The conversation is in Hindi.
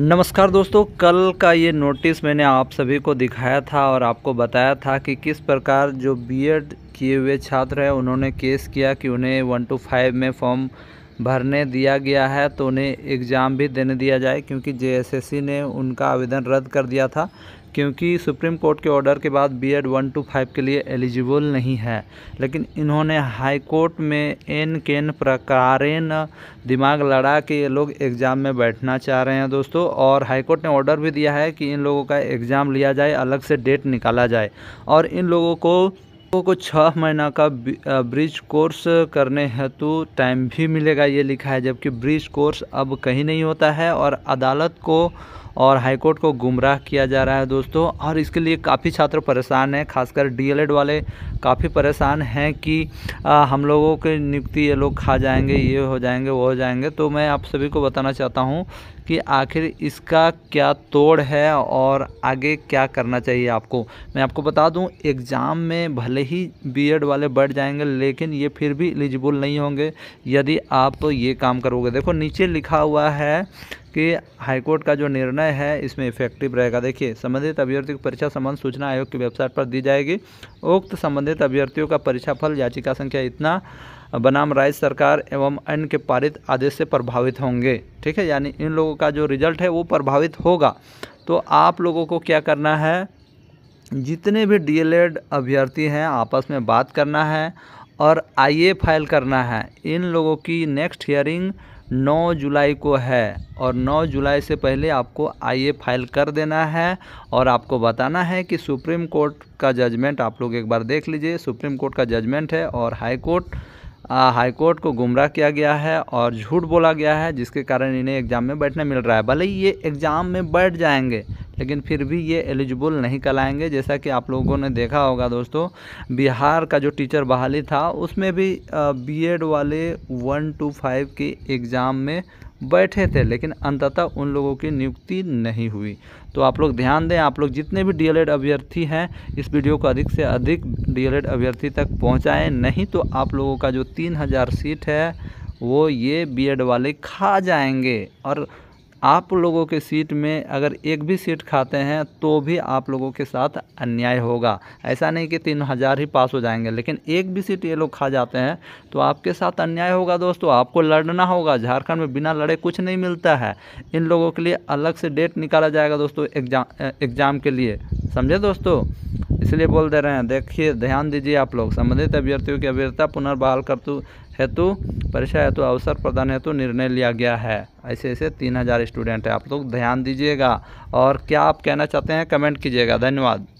नमस्कार दोस्तों कल का ये नोटिस मैंने आप सभी को दिखाया था और आपको बताया था कि किस प्रकार जो बीएड किए हुए छात्र हैं उन्होंने केस किया कि उन्हें वन टू फाइव में फॉर्म भरने दिया गया है तो उन्हें एग्ज़ाम भी देने दिया जाए क्योंकि जेएसएससी ने उनका आवेदन रद्द कर दिया था क्योंकि सुप्रीम कोर्ट के ऑर्डर के बाद B Ed one two five के लिए एलिजिबल नहीं है लेकिन इन्होंने हाई कोर्ट में एन केन प्रकारेन दिमाग लड़ा के ये लोग एग्ज़ाम में बैठना चाह रहे हैं दोस्तों और हाई कोर्ट ने ऑर्डर भी दिया है कि इन लोगों का एग्ज़ाम लिया जाए अलग से डेट निकाला जाए और इन लोगों को लोगों को छः महीना का ब्रिज कोर्स करने हेतु टाइम भी मिलेगा ये लिखा है जबकि ब्रिज कोर्स अब कहीं नहीं होता है और अदालत को और हाईकोर्ट को गुमराह किया जा रहा है दोस्तों और इसके लिए काफ़ी छात्र परेशान हैं खासकर डीएलएड वाले काफ़ी परेशान हैं कि आ, हम लोगों के नियुक्ति ये लोग खा जाएंगे ये हो जाएंगे वो हो जाएंगे तो मैं आप सभी को बताना चाहता हूँ कि आखिर इसका क्या तोड़ है और आगे क्या करना चाहिए आपको मैं आपको बता दूं एग्ज़ाम में भले ही बी वाले बढ़ जाएंगे लेकिन ये फिर भी एलिजिबल नहीं होंगे यदि आप ये काम करोगे देखो नीचे लिखा हुआ है कि हाईकोर्ट का जो निर्णय है इसमें इफेक्टिव रहेगा देखिए संबंधित अभ्यर्थियों की परीक्षा संबंध सूचना आयोग की वेबसाइट पर दी जाएगी उक्त संबंधित अभ्यर्थियों का परीक्षाफल याचिका संख्या इतना बनाम राज्य सरकार एवं अन्य के पारित आदेश से प्रभावित होंगे ठीक है यानी इन लोगों का जो रिजल्ट है वो प्रभावित होगा तो आप लोगों को क्या करना है जितने भी डीएलएड अभ्यर्थी हैं आपस में बात करना है और आईए फाइल करना है इन लोगों की नेक्स्ट हियरिंग 9 जुलाई को है और 9 जुलाई से पहले आपको आईए फाइल कर देना है और आपको बताना है कि सुप्रीम कोर्ट का जजमेंट आप लोग एक बार देख लीजिए सुप्रीम कोर्ट का जजमेंट है और हाई कोर्ट हाई कोर्ट को गुमराह किया गया है और झूठ बोला गया है जिसके कारण इन्हें एग्ज़ाम में बैठने मिल रहा है भले ही ये एग्ज़ाम में बैठ जाएंगे लेकिन फिर भी ये एलिजिबल नहीं कहलाएंगे जैसा कि आप लोगों ने देखा होगा दोस्तों बिहार का जो टीचर बहाली था उसमें भी बीएड वाले वन टू फाइव के एग्ज़ाम में बैठे थे लेकिन अंततः उन लोगों की नियुक्ति नहीं हुई तो आप लोग ध्यान दें आप लोग जितने भी डीएलएड अभ्यर्थी हैं इस वीडियो को अधिक से अधिक डीएलएड अभ्यर्थी तक पहुंचाएं नहीं तो आप लोगों का जो तीन हज़ार सीट है वो ये बीएड वाले खा जाएंगे और आप लोगों के सीट में अगर एक भी सीट खाते हैं तो भी आप लोगों के साथ अन्याय होगा ऐसा नहीं कि तीन हज़ार ही पास हो जाएंगे लेकिन एक भी सीट ये लोग खा जाते हैं तो आपके साथ अन्याय होगा दोस्तों आपको लड़ना होगा झारखंड में बिना लड़े कुछ नहीं मिलता है इन लोगों के लिए अलग से डेट निकाला जाएगा दोस्तों एग्जाम एग्ज़ाम के लिए समझे दोस्तों इसलिए बोल दे रहे हैं देखिए ध्यान दीजिए आप लोग संबंधित अभ्यर्थियों की अभ्यर्थता पुनर्बहाल करतु हेतु परीक्षा हेतु अवसर प्रदान हेतु निर्णय लिया गया है ऐसे ऐसे तीन हज़ार स्टूडेंट हैं आप लोग ध्यान दीजिएगा और क्या आप कहना चाहते हैं कमेंट कीजिएगा धन्यवाद